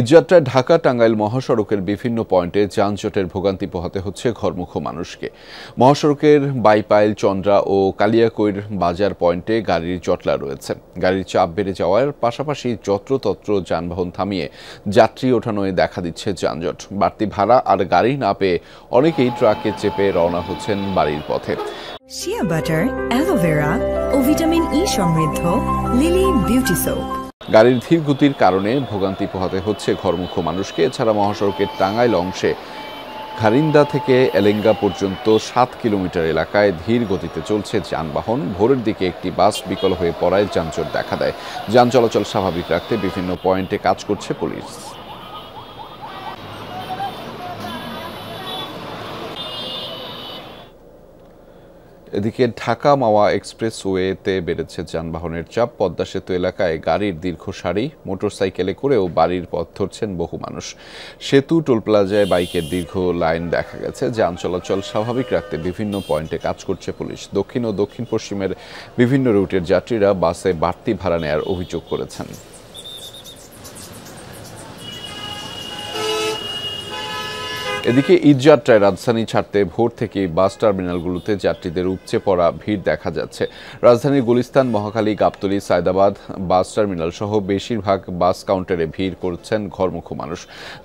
ঈদযাত্রায় ঢাকা টাঙ্গাইল মহাসড়কের বিভিন্ন পয়েন্টে যানজটের ভোগান্তি পোহাতে হচ্ছে ঘরমুখ মানুষকে মহাসড়কের বাইপাইল চন্দ্রা ও কালিয়াকৈর বাজার পয়েন্টে গাড়ির জটলা রয়েছে গাড়ির চাপ বেড়ে যাওয়ার পাশাপাশি যত্রতত্র যানবাহন থামিয়ে যাত্রী ওঠানোয় দেখা দিচ্ছে যানজট বাড়তি ভাড়া আর গাড়ি না পেয়ে অনেকেই ট্রাকে চেপে রওনা হচ্ছেন বাড়ির পথে shea butter aloe vera vitamin E e সমৃদ্ধ লিলি বিউটি সোপ গাড়ির ধীর গতির কারণে ভোগান্তি পোহাতে হচ্ছে ঘরমুখ মানুষকে এছাড়া মহাসড়কের টাঙ্গাইল অংশে খারিন্দা থেকে এলেঙ্গা পর্যন্ত সাত কিলোমিটার এলাকায় ধীর গতিতে চলছে যানবাহন ভোরের দিকে একটি বাস বিকল হয়ে পড়ায় যানজট দেখা দেয় যান চলাচল স্বাভাবিক রাখতে বিভিন্ন পয়েন্টে কাজ করছে পুলিশ এদিকে ঢাকা মাওয়া এক্সপ্রেসওয়েতে বেড়েছে যানবাহনের চাপ পদ্মা সেতু এলাকায় গাড়ির দীর্ঘ সারি মোটরসাইকেলে করেও বাড়ির পথ ধরছেন বহু মানুষ সেতু টোল প্লাজায় বাইকের দীর্ঘ লাইন দেখা গেছে যান চলাচল স্বাভাবিক রাখতে বিভিন্ন পয়েন্টে কাজ করছে পুলিশ দক্ষিণ ও দক্ষিণ পশ্চিমের বিভিন্ন রুটের যাত্রীরা বাসে বাড়তি ভাড়া নেয়ার অভিযোগ করেছেন এদিকে ঈদযাত্রায় রাজধানী ছাড়তে ভোর থেকেই বাস টার্মিনালগুলোতে যাত্রীদের উপচে পড়া ভিড় দেখা যাচ্ছে রাজধানীর গুলিস্তান মহাকালী গাবতলী সায়দাবাদ বাস টার্মিনাল সহ বেশিরভাগ বাস কাউন্টারে ভিড় করছেন ঘরমুখ মানুষ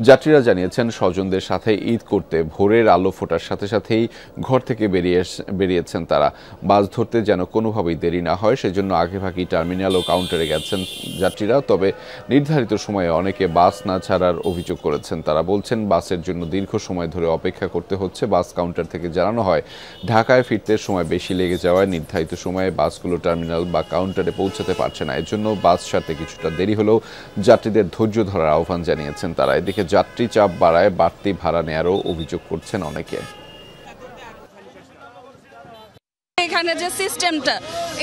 যাত্রীরা জানিয়েছেন স্বজনদের সাথে ঈদ করতে ভোরের আলো ফোটার সাথে সাথেই ঘর থেকে বেরিয়ে বেরিয়েছেন তারা বাস ধরতে যেন কোনোভাবেই দেরি না হয় সেজন্য আগেভাগেই টার্মিনাল ও কাউন্টারে গেছেন যাত্রীরা তবে নির্ধারিত সময়ে অনেকে বাস না ছাড়ার অভিযোগ করেছেন তারা বলছেন বাসের জন্য দীর্ঘ সময় ধরে অপেক্ষা করতে হচ্ছে বাস কাউন্টার থেকে জানানো হয় ঢাকায় ফিরতে সময় বেশি লেগে যাওয়ায় নির্ধারিত সময়ে বাসগুলো টার্মিনাল বা কাউন্টারে পৌঁছাতে পারছে না এজন্য বাস সাথে কিছুটা দেরি হলেও যাত্রীদের ধৈর্য ধরার আহ্বান জানিয়েছেন তারা এদিকে যাত্রী চাপ বাড়ায় বাড়তি ভাড়া নেয়ারও অভিযোগ করছেন অনেকে এখানে যে সিস্টেমটা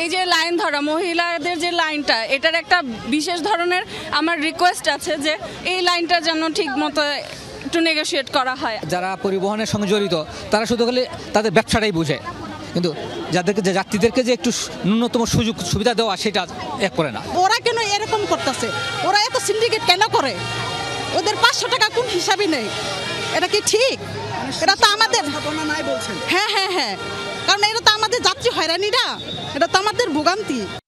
এই যে লাইন ধরা মহিলাদের যে লাইনটা এটার একটা বিশেষ ধরনের আমার রিকোয়েস্ট আছে যে এই লাইনটা যেন ঠিক মতো একটু নেগোশিয়েট করা হয় যারা পরিবহনের সঙ্গে জড়িত তারা শুধু খালি তাদের ব্যবসাটাই বোঝে কিন্তু যাদেরকে যে যাত্রীদেরকে যে একটু ন্যূনতম সুযোগ সুবিধা দেওয়া সেটা এক করে না ওরা কেন এরকম করতেছে ওরা এত সিন্ডিকেট কেন করে ওদের পাঁচশো টাকা কোন হিসাবই নেই এটা কি ঠিক এটা তো আমাদের হ্যাঁ হ্যাঁ হ্যাঁ কারণ এটা তো আমাদের যাত্রী হয়রানিরা এটা তো আমাদের ভোগান্তি